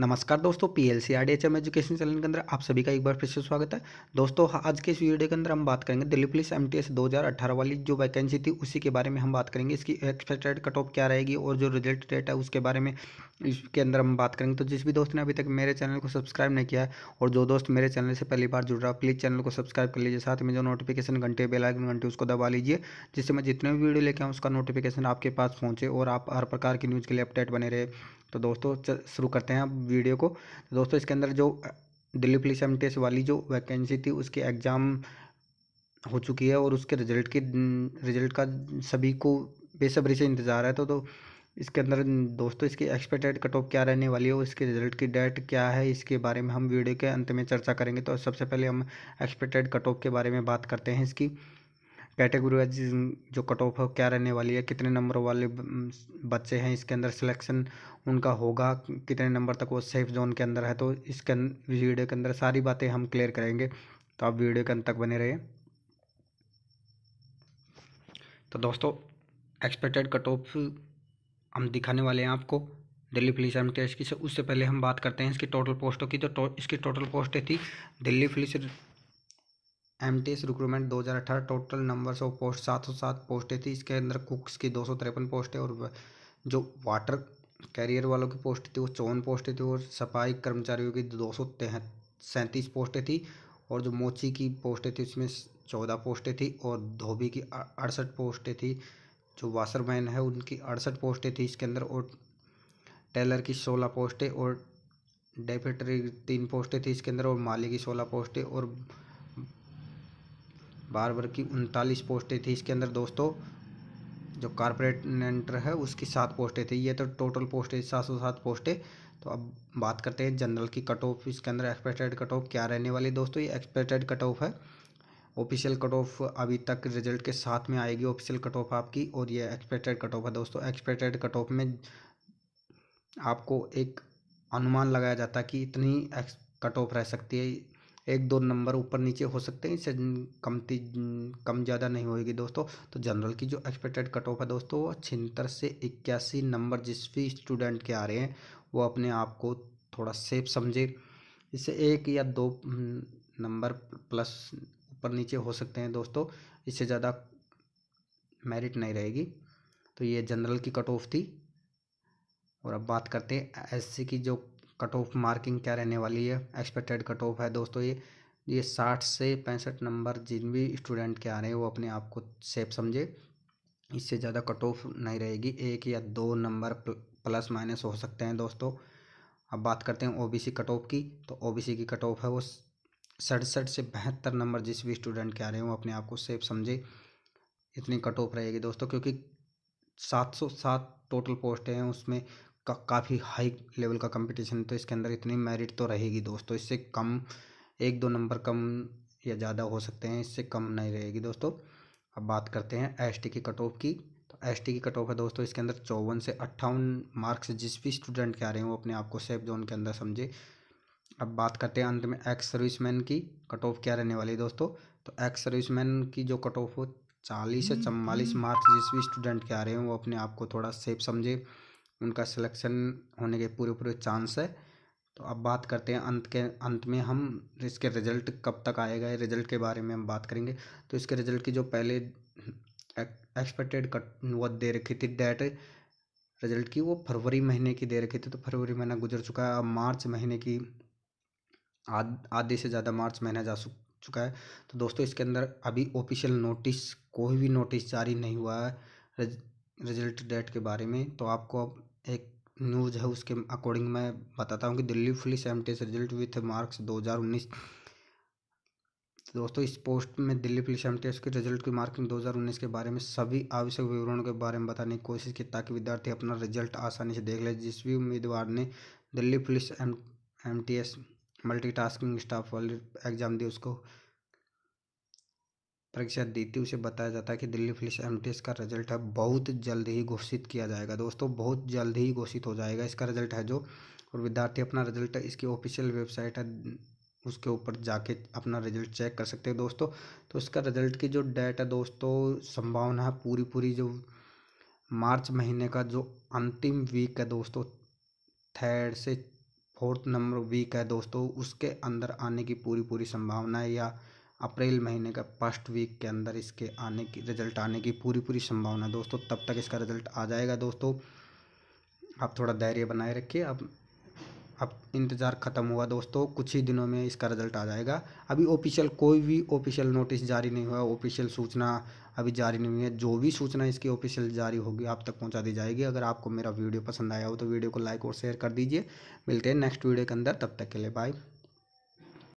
नमस्कार दोस्तों P L C R D H M education channel के अंदर आप सभी का एक बार फिर से स्वागत है दोस्तों आज के इस वीडियो के अंदर हम बात करेंगे Delhi police M T S दो हज़ार अठारह वाली जो वैकेंसी थी उसी के बारे में हम बात करेंगे इसकी एक्सपेक्टेड कट ऑफ क्या रहेगी और जो रिजल्ट डेट है उसके बारे में इसके अंदर हम बात करेंगे तो जिस भी दोस्त ने अभी तक मेरे चैनल को सब्सक्राइब नहीं किया है और जो दोस्त मेरे चैनल से पहली बार जुड़ रहा है प्लीज़ चैनल को सब्सक्राइब कर लीजिए साथ में जो नोटिफिकेशन घंटे बेलाइकन घंटे उसको दबा लीजिए जिससे मैं जितने भी वीडियो लेके आऊँ उसका नोटिफिकेशन आपके पास पहुँचे और आप हर प्रकार की न्यूज़ के लिए अपडेट बने रहे तो दोस्तों शुरू करते हैं आप वीडियो को तो दोस्तों इसके अंदर जो दिल्ली पुलिस एम वाली जो वैकेंसी थी उसकी एग्ज़ाम हो चुकी है और उसके रिजल्ट की रिजल्ट का सभी को बेसब्री से इंतज़ार है तो, तो इसके अंदर दोस्तों इसकी एक्सपेक्टेड कट ऑफ क्या रहने वाली है और इसके रिजल्ट की डेट क्या है इसके बारे में हम वीडियो के अंत में चर्चा करेंगे तो सबसे पहले हम एक्सपेक्टेड कट ऑफ के बारे में बात करते हैं इसकी कैटेगरी वाइज जो कट ऑफ है क्या रहने वाली है कितने नंबर वाले बच्चे हैं इसके अंदर सिलेक्शन उनका होगा कितने नंबर तक वो सेफ जोन के अंदर है तो इसके अं-, वीडियो के अंदर सारी बातें हम क्लियर करेंगे तो आप वीडियो के अंत तक बने रहिए तो दोस्तों एक्सपेक्टेड कट ऑफ हम दिखाने वाले हैं आपको दिल्ली पुलिस टी एस की से उससे पहले हम बात करते हैं इसकी टोटल पोस्टों की तो टो, इसकी टोटल पोस्टें थी Delhi police M T S recruitment दो हज़ार अठारह टोटल नंबर्स ऑफ पोस्ट सात सौ सात पोस्टें थी इसके अंदर कुक्स की दो सौ तिरपन पोस्टें और जो वाटर कैरियर वालों की पोस्ट थी वो चौवन पोस्टें थी और सफाई कर्मचारियों की दो सौ सैंतीस पोस्टें थी और जो मोची की पोस्टें थी उसमें चौदह पोस्टें थी और धोबी की अड़सठ पोस्टें थी जो वाशरमैन है उनकी अड़सठ पोस्टें थी इसके अंदर और टेलर की सोलह पोस्टें और डेफेटरी तीन पोस्टें थी इसके अंदर और माली की सोलह पोस्टें और बार की उनतालीस पोस्टें थी इसके अंदर दोस्तों जो कारपोरेटर है उसकी सात पोस्टें थी ये तो टोटल पोस्टें सात सौ सात पोस्टें तो अब बात करते हैं जनरल की कट ऑफ इसके अंदर एक्सपेक्टेड कट ऑफ क्या रहने वाली दोस्तों ये एक्सपेक्टेड कट ऑफ है ऑफिशियल कट ऑफ अभी तक रिजल्ट के साथ में आएगी ऑफिशियल कट ऑफ आपकी और ये एक्सपेक्टेड कट ऑफ है दोस्तों एक्सपेक्टेड कट ऑफ में आपको एक अनुमान लगाया जाता है कि इतनी कट ऑफ रह सकती है एक दो नंबर ऊपर नीचे हो सकते हैं इससे कमती कम ज़्यादा नहीं होगी दोस्तों तो जनरल की जो एक्सपेक्टेड कट ऑफ है दोस्तों वो छिहत्तर से इक्यासी नंबर जिस भी स्टूडेंट के आ रहे हैं वो अपने आप को थोड़ा सेफ समझे इससे एक या दो नंबर प्लस ऊपर नीचे हो सकते हैं दोस्तों इससे ज़्यादा मेरिट नहीं रहेगी तो ये जनरल की कट ऑफ थी और अब बात करते हैं एस की जो कट ऑफ मार्किंग क्या रहने वाली है एक्सपेक्टेड कट ऑफ है दोस्तों ये ये साठ से पैंसठ नंबर जिन भी स्टूडेंट के आ रहे हैं वो अपने आप को सेफ समझे इससे ज़्यादा कट ऑफ नहीं रहेगी एक या दो नंबर प्लस माइनस हो सकते हैं दोस्तों अब बात करते हैं ओबीसी कट ऑफ की तो ओबीसी की कट ऑफ है वो सड़सठ से बहत्तर नंबर जिस भी स्टूडेंट के आ रहे हैं वो अपने आप को सेफ समझे इतनी कट ऑफ रहेगी दोस्तों क्योंकि सात सौ सात टोटल पोस्ट हैं उसमें का काफ़ी हाई लेवल का कंपटीशन तो इसके अंदर इतनी मेरिट तो रहेगी दोस्तों तो इससे कम एक दो नंबर कम या ज़्यादा हो सकते हैं इससे कम नहीं रहेगी दोस्तों अब बात करते हैं एस की कट ऑफ की तो एस की कट ऑफ है दोस्तों इसके अंदर चौवन से अट्ठावन मार्क्स जिस भी स्टूडेंट के आ रहे हैं वो अपने आप को सेफ जोन के अंदर समझे अब बात करते हैं अंत में एक्स मैन की कट ऑफ क्या रहने वाली है दोस्तों तो एक्स मैन की जो कट ऑफ हो चालीस से चवालीस मार्क्स हम्म, हम्म। जिस भी स्टूडेंट के आ रहे हैं वो अपने आप को थोड़ा सेफ समझे उनका सिलेक्शन होने के पूरे पूरे चांस है तो अब बात करते हैं अंत के अंत में हम इसके रिज़ल्ट कब तक आएगा रिज़ल्ट के बारे में हम बात करेंगे तो इसके रिज़ल्ट की जो पहले एक्सपेक्टेड कट वो दे रखी थी डेट रिज़ल्ट की वो फरवरी महीने की दे रखी थी तो फरवरी महीना गुजर चुका है अब मार्च महीने की आधे से ज़्यादा मार्च महीना जा चुका है तो दोस्तों इसके अंदर अभी ऑफिशियल नोटिस कोई भी नोटिस जारी नहीं हुआ है रिजल्ट डेट के बारे में तो आपको अब एक न्यूज़ है उसके अकॉर्डिंग मैं बताता हूँ कि Delhi police M S result with marks 2019 तो दोस्तों इस पोस्ट में Delhi police M T S के रिजल्ट की मार्किंग 2019 के बारे में सभी आवश्यक विवरणों के बारे में बताने की कोशिश की ताकि विद्यार्थी अपना रिजल्ट आसानी से देख ले जिस भी उम्मीदवार ने Delhi police M M T S multi tasking staff वाले एग्ज़ाम दिए उसको परीक्षा दी थी उसे बताया जाता है कि दिल्ली पुलिस एम का रिजल्ट है बहुत जल्द ही घोषित किया जाएगा दोस्तों बहुत जल्द ही घोषित हो जाएगा इसका रिजल्ट है जो और विद्यार्थी अपना रिजल्ट इसकी ऑफिशियल वेबसाइट है उसके ऊपर जाके अपना रिजल्ट चेक कर सकते हैं दोस्तों तो इसका रिजल्ट की जो डेट है दोस्तों संभावना है पूरी पूरी जो मार्च महीने का जो अंतिम वीक है दोस्तों थर्ड से फोर्थ नंबर वीक है दोस्तों उसके अंदर आने की पूरी पूरी संभावना है या अप्रैल महीने का फर्स्ट वीक के अंदर इसके आने की रिज़ल्ट आने की पूरी पूरी संभावना है दोस्तों तब तक इसका रिज़ल्ट आ जाएगा दोस्तों आप थोड़ा धैर्य बनाए रखिए अब अब इंतज़ार ख़त्म हुआ दोस्तों कुछ ही दिनों में इसका रिज़ल्ट आ जाएगा अभी ऑफिशियल कोई भी ऑफिशियल नोटिस जारी नहीं हुआ ऑफिशियल सूचना अभी जारी नहीं हुई है जो भी सूचना इसकी ऑफिशियल जारी होगी आप तक पहुंचा दी जाएगी अगर आपको मेरा वीडियो पसंद आया हो तो वीडियो को लाइक और शेयर कर दीजिए मिलते हैं नेक्स्ट वीडियो के अंदर तब तक के लिए बाय